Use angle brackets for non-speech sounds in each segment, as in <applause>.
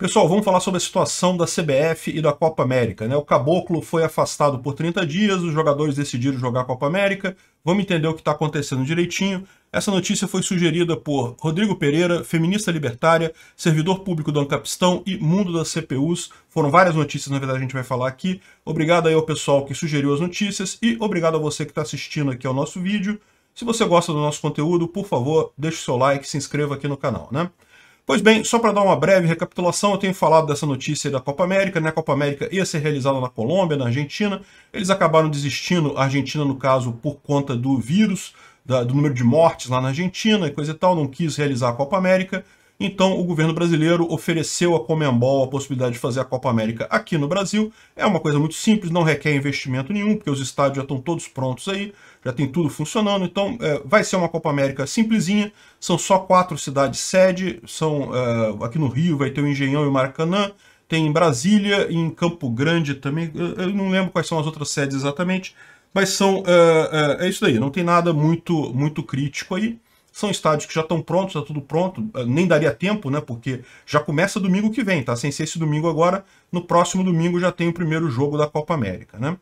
Pessoal, vamos falar sobre a situação da CBF e da Copa América. Né? O Caboclo foi afastado por 30 dias, os jogadores decidiram jogar a Copa América. Vamos entender o que está acontecendo direitinho. Essa notícia foi sugerida por Rodrigo Pereira, feminista libertária, servidor público do Ancapistão e mundo das CPUs. Foram várias notícias, na verdade, a gente vai falar aqui. Obrigado aí ao pessoal que sugeriu as notícias e obrigado a você que está assistindo aqui ao nosso vídeo. Se você gosta do nosso conteúdo, por favor, deixe o seu like, se inscreva aqui no canal, né? Pois bem, só para dar uma breve recapitulação, eu tenho falado dessa notícia da Copa América, né? A Copa América ia ser realizada na Colômbia, na Argentina. Eles acabaram desistindo, a Argentina, no caso, por conta do vírus, da, do número de mortes lá na Argentina e coisa e tal, não quis realizar a Copa América. Então, o governo brasileiro ofereceu à Comembol a possibilidade de fazer a Copa América aqui no Brasil. É uma coisa muito simples, não requer investimento nenhum, porque os estádios já estão todos prontos aí, já tem tudo funcionando. Então, é, vai ser uma Copa América simplesinha. São só quatro cidades sede. São é, aqui no Rio vai ter o Engenhão e o Maracanã. Tem em Brasília e em Campo Grande também. Eu não lembro quais são as outras sedes exatamente, mas são é, é, é isso aí. Não tem nada muito muito crítico aí. São estádios que já estão prontos, está tudo pronto, eh, nem daria tempo, né? Porque já começa domingo que vem, tá? Sem ser esse domingo agora, no próximo domingo já tem o primeiro jogo da Copa América, né?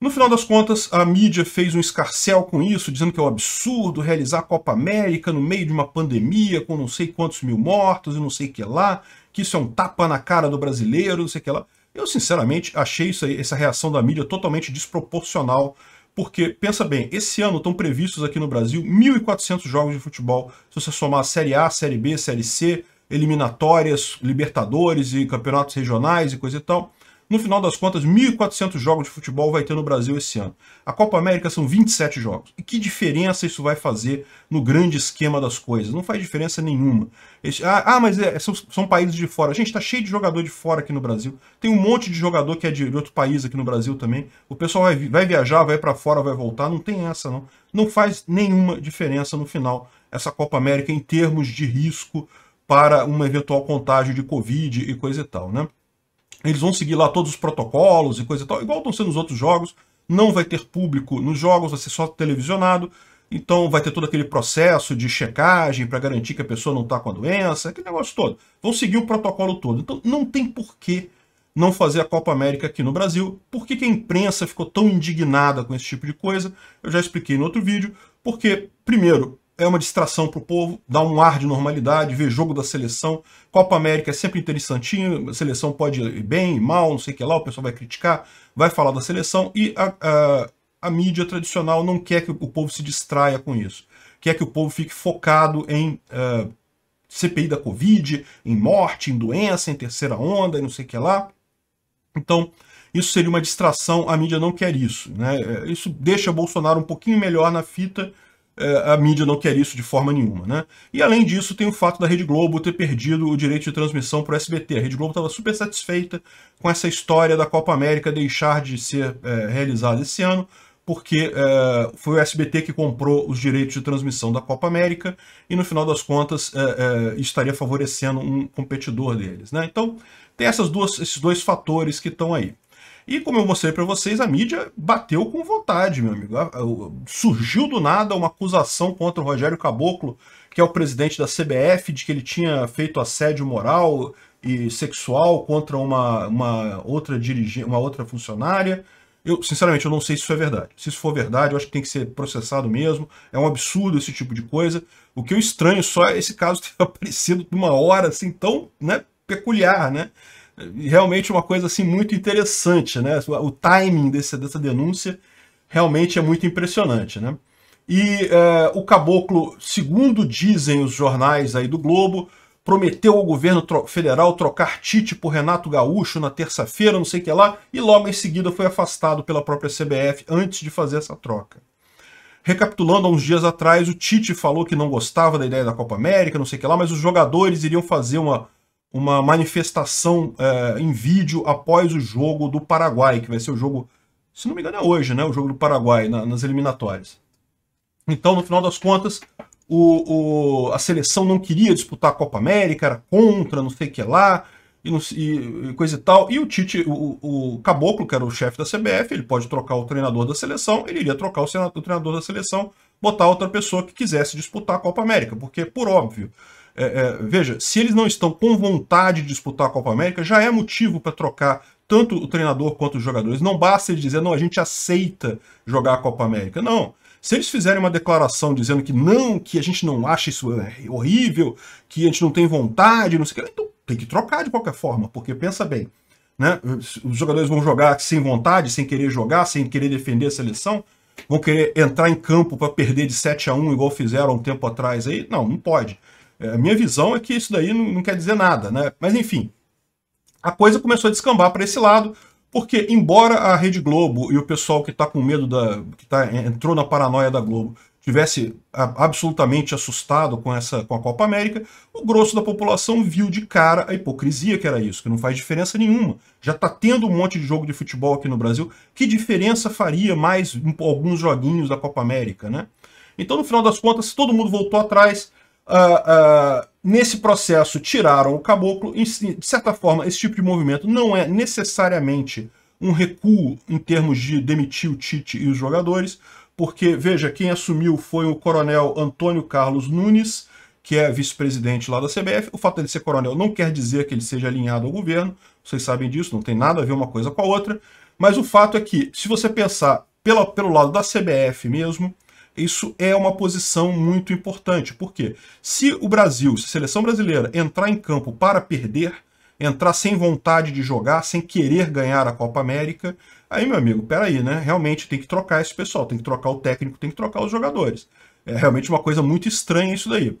No final das contas, a mídia fez um escarcel com isso, dizendo que é um absurdo realizar a Copa América no meio de uma pandemia, com não sei quantos mil mortos e não sei o que lá, que isso é um tapa na cara do brasileiro, não sei o que lá. Eu, sinceramente, achei isso aí, essa reação da mídia totalmente desproporcional porque, pensa bem, esse ano estão previstos aqui no Brasil 1.400 jogos de futebol. Se você somar Série A, Série B, Série C, eliminatórias, Libertadores e campeonatos regionais e coisa e tal. No final das contas, 1.400 jogos de futebol vai ter no Brasil esse ano. A Copa América são 27 jogos. E que diferença isso vai fazer no grande esquema das coisas? Não faz diferença nenhuma. ah, ah, mas é, são, são, países de fora. Gente, tá cheio de jogador de fora aqui no Brasil. Tem um monte de jogador que é de, de outro país aqui no Brasil também. O pessoal vai, vai viajar, vai para fora, vai voltar. Não tem essa, não. Não faz nenhuma diferença no final essa Copa América em termos de risco para um eventual contágio de Covid e coisa e tal, né? Eles vão seguir lá todos os protocolos e coisa e tal, igual estão sendo os outros jogos. Não vai ter público nos jogos, vai ser só televisionado. Então vai ter todo aquele processo de checagem para garantir que a pessoa não está com a doença, aquele negócio todo. Vão seguir o protocolo todo. Então não tem porquê não fazer a Copa América aqui no Brasil. Por que, que a imprensa ficou tão indignada com esse tipo de coisa? Eu já expliquei no outro vídeo. Porque, primeiro, é uma distração para o povo, dá um ar de normalidade, ver jogo da seleção. Copa América é sempre interessantinho, a seleção pode ir bem, mal, não sei o que lá, o pessoal vai criticar, vai falar da seleção e a, a, a mídia tradicional não quer que o povo se distraia com isso. Quer que o povo fique focado em uh, eh, CPI da Covid, em morte, em doença, em terceira onda e não sei o que lá. Então, isso seria uma distração, a mídia não quer isso. Né? Eh, isso deixa Bolsonaro um pouquinho melhor na fita a mídia não quer isso de forma nenhuma. Né? E além disso, tem o fato da Rede Globo ter perdido o direito de transmissão para o SBT. A Rede Globo estava super satisfeita com essa história da Copa América deixar de ser é, realizada esse ano, porque é, foi o SBT que comprou os direitos de transmissão da Copa América e, no final das contas, é, é, estaria favorecendo um competidor deles. Né? Então, tem essas duas, esses dois fatores que estão aí. E como eu mostrei para vocês, a mídia bateu com vontade, meu amigo. Surgiu do nada uma acusação contra o Rogério Caboclo, que é o presidente da CBF, de que ele tinha feito assédio moral e sexual contra uma, uma outra dirigente, uma outra funcionária. Eu, sinceramente, eu não sei se isso é verdade. Se isso for verdade, eu acho que tem que ser processado mesmo. É um absurdo esse tipo de coisa. O que eu estranho só é esse caso <laughs> ter aparecido numa hora assim tão né, peculiar, né? realmente uma coisa assim muito interessante, né? O timing desse, dessa denúncia realmente é muito impressionante, né? E é, o caboclo, segundo dizem os jornais aí do Globo, prometeu ao governo tro federal trocar Tite por Renato Gaúcho na terça-feira, não sei o que lá, e logo em seguida foi afastado pela própria CBF antes de fazer essa troca. Recapitulando, há uns dias atrás, o Tite falou que não gostava da ideia da Copa América, não sei o que lá, mas os jogadores iriam fazer uma uma manifestação é, em vídeo após o jogo do Paraguai, que vai ser o jogo, se não me engano é hoje, né? O jogo do Paraguai na, nas eliminatórias. Então, no final das contas, o, o, a seleção não queria disputar a Copa América, era contra, não sei o que lá, e, não, e, coisa e tal. E o Tite, o, o Caboclo, que era o chefe da CBF, ele pode trocar o treinador da seleção, ele iria trocar o, senador, o treinador da seleção, botar outra pessoa que quisesse disputar a Copa América, porque, por óbvio, é, é, veja, se eles não estão com vontade de disputar a Copa América, já é motivo para trocar tanto o treinador quanto os jogadores. Não basta eles dizer, não, a gente aceita jogar a Copa América. Não. Se eles fizerem uma declaração dizendo que não, que a gente não acha isso é, horrível, que a gente não tem vontade, não sei o que, então tem que trocar de qualquer forma, porque pensa bem, né? Os jogadores vão jogar sem vontade, sem querer jogar, sem querer defender a seleção, vão querer entrar em campo para perder de 7 a 1 igual fizeram um tempo atrás aí? Não, não pode. É, a minha visão é que isso daí não, não quer dizer nada, né? Mas enfim, a coisa começou a descambar para esse lado, porque embora a Rede Globo e o pessoal que está com medo da. que tá, entrou na paranoia da Globo tivesse absolutamente assustado com essa com a Copa América, o grosso da população viu de cara a hipocrisia que era isso, que não faz diferença nenhuma. Já está tendo um monte de jogo de futebol aqui no Brasil, que diferença faria mais alguns joguinhos da Copa América, né? Então, no final das contas, todo mundo voltou atrás, Uh, uh, nesse processo tiraram o caboclo. E, de certa forma, esse tipo de movimento não é necessariamente um recuo em termos de demitir o Tite e os jogadores, porque, veja, quem assumiu foi o coronel Antônio Carlos Nunes, que é vice-presidente lá da CBF. O fato de ser coronel não quer dizer que ele seja alinhado ao governo, vocês sabem disso, não tem nada a ver uma coisa com a outra. Mas o fato é que, se você pensar pela, pelo lado da CBF mesmo, isso é uma posição muito importante, porque se o Brasil, se a seleção brasileira entrar em campo para perder, entrar sem vontade de jogar, sem querer ganhar a Copa América, aí, meu amigo, peraí, né? Realmente tem que trocar esse pessoal, tem que trocar o técnico, tem que trocar os jogadores. É realmente uma coisa muito estranha isso daí.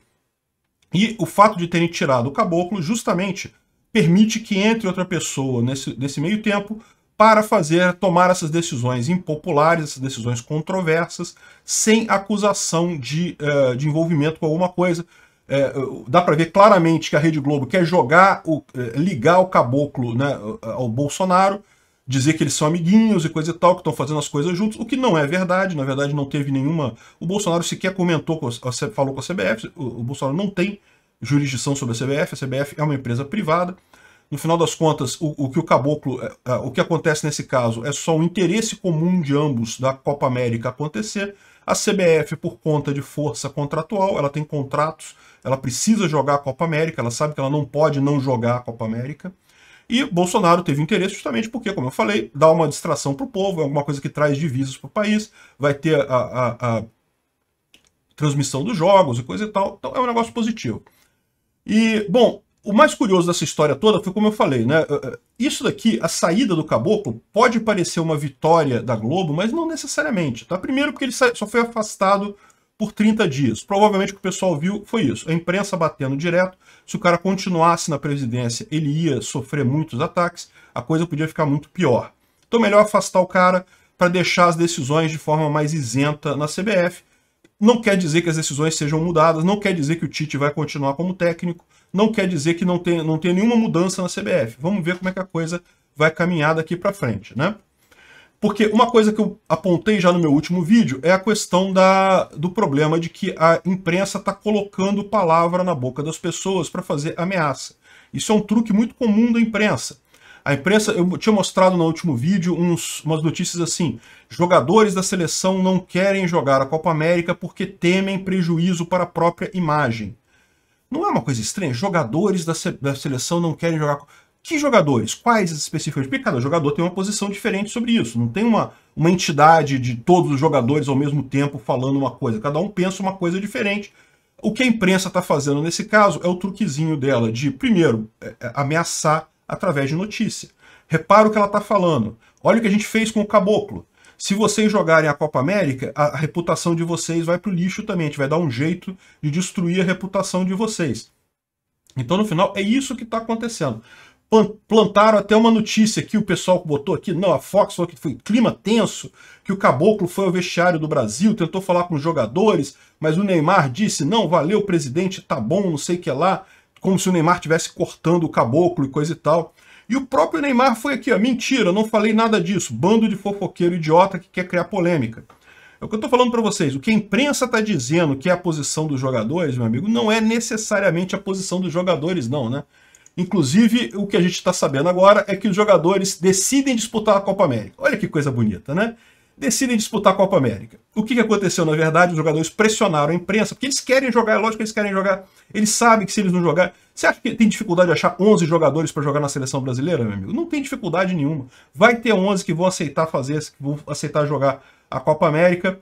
E o fato de terem tirado o caboclo justamente permite que entre outra pessoa nesse, nesse meio tempo para fazer tomar essas decisões impopulares, essas decisões controversas, sem acusação de, uh, de envolvimento com alguma coisa. É, dá para ver claramente que a Rede Globo quer jogar, o, eh, ligar o caboclo né, ao Bolsonaro, dizer que eles são amiguinhos e coisa e tal, que estão fazendo as coisas juntos, o que não é verdade, na verdade não teve nenhuma... O Bolsonaro sequer comentou, falou com a CBF, o, o Bolsonaro não tem jurisdição sobre a CBF, a CBF é uma empresa privada, no final das contas, o, o que o caboclo, é, é, o que acontece nesse caso é só o interesse comum de ambos da Copa América acontecer. A CBF, por conta de força contratual, ela tem contratos, ela precisa jogar a Copa América, ela sabe que ela não pode não jogar a Copa América. E Bolsonaro teve interesse justamente porque, como eu falei, dá uma distração para o povo, é alguma coisa que traz divisas para o país, vai ter a, a, a transmissão dos jogos e coisa e tal. Então é um negócio positivo. E, bom, o mais curioso dessa história toda foi como eu falei, né? Eh, eh, isso daqui, a saída do caboclo, pode parecer uma vitória da Globo, mas não necessariamente. Tá? Primeiro, porque ele só foi afastado por 30 dias. Provavelmente o que o pessoal viu foi isso. A imprensa batendo direto. Se o cara continuasse na presidência, ele ia sofrer muitos ataques. A coisa podia ficar muito pior. Então, melhor afastar o cara para deixar as decisões de forma mais isenta na CBF. Não quer dizer que as decisões sejam mudadas, não quer dizer que o Tite vai continuar como técnico, não quer dizer que não tem, não nenhuma mudança na CBF. Vamos ver como é que a coisa vai caminhar daqui para frente, né? Porque uma coisa que eu apontei já no meu último vídeo é a questão da, do problema de que a imprensa está colocando palavra na boca das pessoas para fazer ameaça. Isso é um truque muito comum da imprensa. A imprensa, eu tinha mostrado no último vídeo uns, umas notícias assim: jogadores da seleção não querem jogar a Copa América porque temem prejuízo para a própria imagem. Não é uma coisa estranha? Jogadores da, se da seleção não querem jogar. Que jogadores? Quais específicos? Porque cada jogador tem uma posição diferente sobre isso. Não tem uma, uma entidade de todos os jogadores ao mesmo tempo falando uma coisa. Cada um pensa uma coisa diferente. O que a imprensa está fazendo nesse caso é o truquezinho dela de, primeiro, é, é, ameaçar através de notícia. Repara o que ela está falando. Olha o que a gente fez com o caboclo. Se vocês jogarem a Copa América, a, reputação de vocês vai para o lixo também. A gente vai dar um jeito de destruir a reputação de vocês. Então, no final, é isso que está acontecendo. Plantaram até uma notícia que o pessoal botou aqui. Não, a Fox falou que foi clima tenso, que o Caboclo foi ao vestiário do Brasil, tentou falar com os jogadores, mas o Neymar disse, não, valeu, presidente, tá bom, não sei o que lá. Como se o Neymar estivesse cortando o Caboclo e coisa e tal. E o próprio Neymar foi aqui, ó, mentira, não falei nada disso. Bando de fofoqueiro idiota que quer criar polêmica. É o que eu estou falando para vocês. O que a imprensa está dizendo que é a posição dos jogadores, meu amigo, não é necessariamente a posição dos jogadores, não, né? Inclusive, o que a gente está sabendo agora é que os jogadores decidem disputar a Copa América. Olha que coisa bonita, né? decidem disputar a Copa América. O que, que aconteceu? Na verdade, os jogadores pressionaram a imprensa, porque eles querem jogar, é lógico que eles querem jogar. Eles sabem que se eles não jogarem. Você acha que tem dificuldade de achar 11 jogadores para jogar na seleção brasileira, meu amigo? Não tem dificuldade nenhuma. Vai ter 11 que vão aceitar fazer, que vão aceitar jogar a Copa América.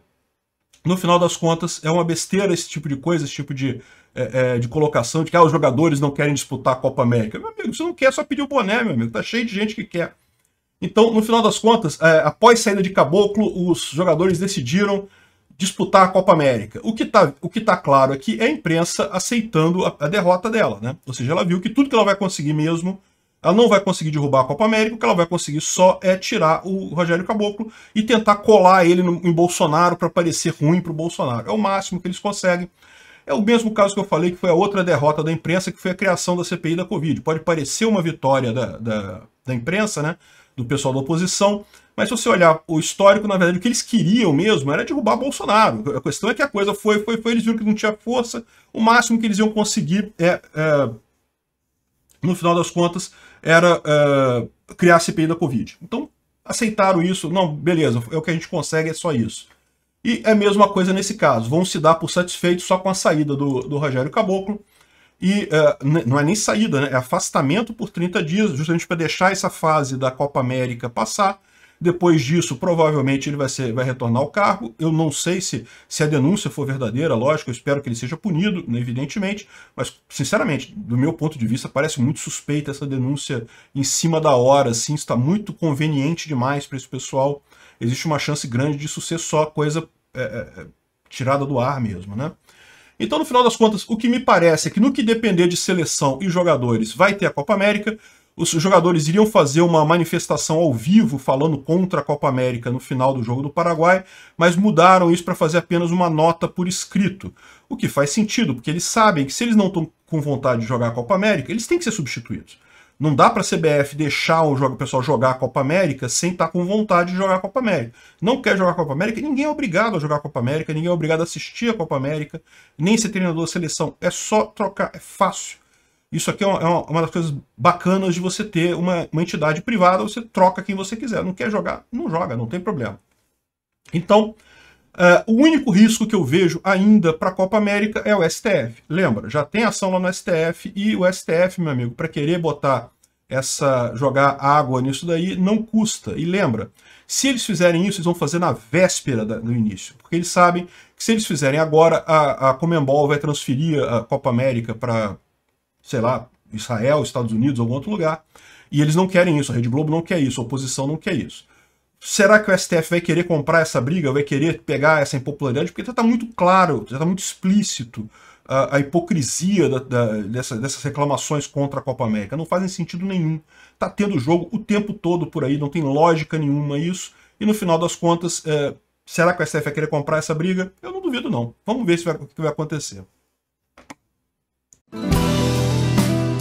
No final das contas, é uma besteira esse tipo de coisa, esse tipo de, é, é de colocação de que ah, os jogadores não querem disputar a Copa América. Meu amigo, você não quer é só pedir o boné, meu amigo. Tá cheio de gente que quer. Então, no final das contas, é, após saída de Caboclo, os jogadores decidiram disputar a Copa América. O que está tá claro aqui é a imprensa aceitando a, a, derrota dela, né? Ou seja, ela viu que tudo que ela vai conseguir mesmo, ela não vai conseguir derrubar a Copa América, o que ela vai conseguir só é tirar o Rogério Caboclo e tentar colar ele no, em Bolsonaro para parecer ruim para o Bolsonaro. É o máximo que eles conseguem. É o mesmo caso que eu falei que foi a outra derrota da imprensa, que foi a criação da CPI da Covid. Pode parecer uma vitória da, da, da imprensa, né? do pessoal da oposição. Mas se você olhar o histórico, na verdade, o que eles queriam mesmo era derrubar Bolsonaro. A questão é que a coisa foi, foi, foi eles viram que não tinha força. O máximo que eles iam conseguir, é, é no final das contas, era é, criar a CPI da Covid. Então, aceitaram isso. Não, beleza, é o que a gente consegue, é só isso. E é a mesma coisa nesse caso. Vão se dar por satisfeitos só com a saída do, do Rogério Caboclo. E uh, não é nem saída, né? é afastamento por 30 dias, justamente para deixar essa fase da Copa América passar. Depois disso, provavelmente ele vai, ser, vai retornar ao cargo. Eu não sei se, se a denúncia for verdadeira, lógico, eu espero que ele seja punido, né, evidentemente, mas, sinceramente, do meu ponto de vista, parece muito suspeita essa denúncia em cima da hora, assim, está muito conveniente demais para esse pessoal. Existe uma chance grande disso ser só coisa é, é, é tirada do ar mesmo, né? Então, no final das contas, o que me parece é que no que depender de seleção e jogadores, vai ter a Copa América. Os jogadores iriam fazer uma manifestação ao vivo falando contra a Copa América no final do jogo do Paraguai, mas mudaram isso para fazer apenas uma nota por escrito. O que faz sentido, porque eles sabem que se eles não estão com vontade de jogar a Copa América, eles têm que ser substituídos. Não dá para a CBF deixar o pessoal jogar a Copa América sem estar tá com vontade de jogar a Copa América. Não quer jogar a Copa América? Ninguém é obrigado a jogar a Copa América, ninguém é obrigado a assistir a Copa América, nem ser treinador da seleção. É só trocar, é fácil. Isso aqui é uma, é uma das coisas bacanas de você ter uma, uma entidade privada, você troca quem você quiser. Não quer jogar? Não joga, não tem problema. Então, Uh, o único risco que eu vejo ainda para a Copa América é o STF. Lembra, já tem ação lá no STF e o STF, meu amigo, para querer botar essa jogar água nisso daí não custa. E lembra, se eles fizerem isso, eles vão fazer na véspera da, do início, porque eles sabem que se eles fizerem agora, a, a Comembol vai transferir a Copa América para, sei lá, Israel, Estados Unidos, algum outro lugar. E eles não querem isso, a Rede Globo não quer isso, a oposição não quer isso será que o STF vai querer comprar essa briga, vai querer pegar essa impopularidade? Porque já está muito claro, já está muito explícito a, ah, a hipocrisia da, da, dessa, dessas reclamações contra a Copa América. Não fazem sentido nenhum. Está tendo jogo o tempo todo por aí, não tem lógica nenhuma isso. E no final das contas, é, será que o STF vai querer comprar essa briga? Eu não duvido, não. Vamos ver se vai, o que vai acontecer.